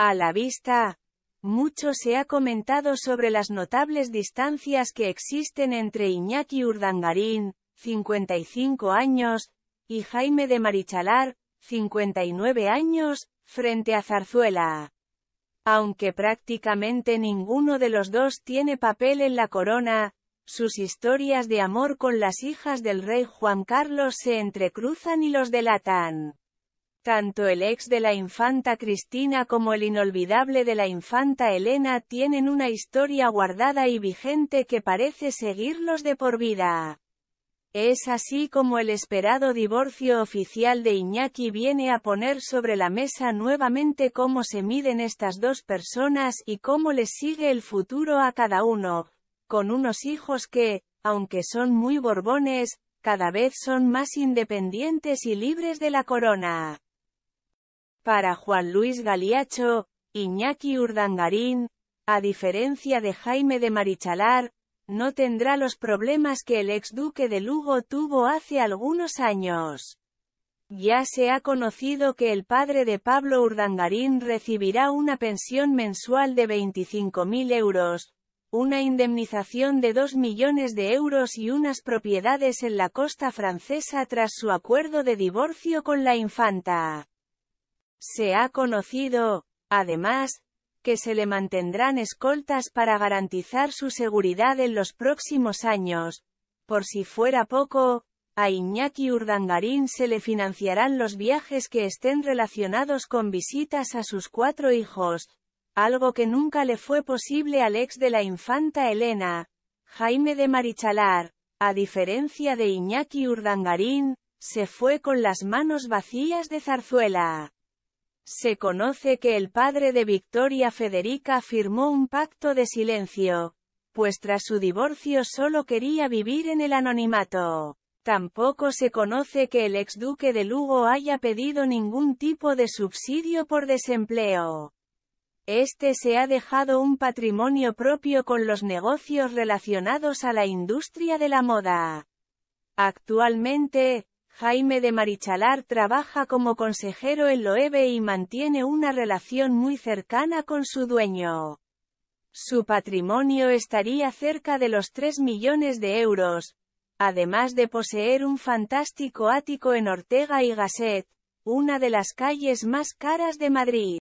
A la vista. Mucho se ha comentado sobre las notables distancias que existen entre Iñaki Urdangarín, 55 años, y Jaime de Marichalar, 59 años, frente a Zarzuela. Aunque prácticamente ninguno de los dos tiene papel en la corona, sus historias de amor con las hijas del rey Juan Carlos se entrecruzan y los delatan. Tanto el ex de la infanta Cristina como el inolvidable de la infanta Elena tienen una historia guardada y vigente que parece seguirlos de por vida. Es así como el esperado divorcio oficial de Iñaki viene a poner sobre la mesa nuevamente cómo se miden estas dos personas y cómo les sigue el futuro a cada uno, con unos hijos que, aunque son muy borbones, cada vez son más independientes y libres de la corona. Para Juan Luis Galiacho, Iñaki Urdangarín, a diferencia de Jaime de Marichalar, no tendrá los problemas que el ex duque de Lugo tuvo hace algunos años. Ya se ha conocido que el padre de Pablo Urdangarín recibirá una pensión mensual de 25.000 euros, una indemnización de 2 millones de euros y unas propiedades en la costa francesa tras su acuerdo de divorcio con la infanta. Se ha conocido, además, que se le mantendrán escoltas para garantizar su seguridad en los próximos años. Por si fuera poco, a Iñaki Urdangarín se le financiarán los viajes que estén relacionados con visitas a sus cuatro hijos, algo que nunca le fue posible al ex de la infanta Elena, Jaime de Marichalar. A diferencia de Iñaki Urdangarín, se fue con las manos vacías de zarzuela. Se conoce que el padre de Victoria Federica firmó un pacto de silencio, pues tras su divorcio solo quería vivir en el anonimato. Tampoco se conoce que el ex duque de Lugo haya pedido ningún tipo de subsidio por desempleo. Este se ha dejado un patrimonio propio con los negocios relacionados a la industria de la moda. Actualmente, Jaime de Marichalar trabaja como consejero en Loewe y mantiene una relación muy cercana con su dueño. Su patrimonio estaría cerca de los 3 millones de euros, además de poseer un fantástico ático en Ortega y Gasset, una de las calles más caras de Madrid.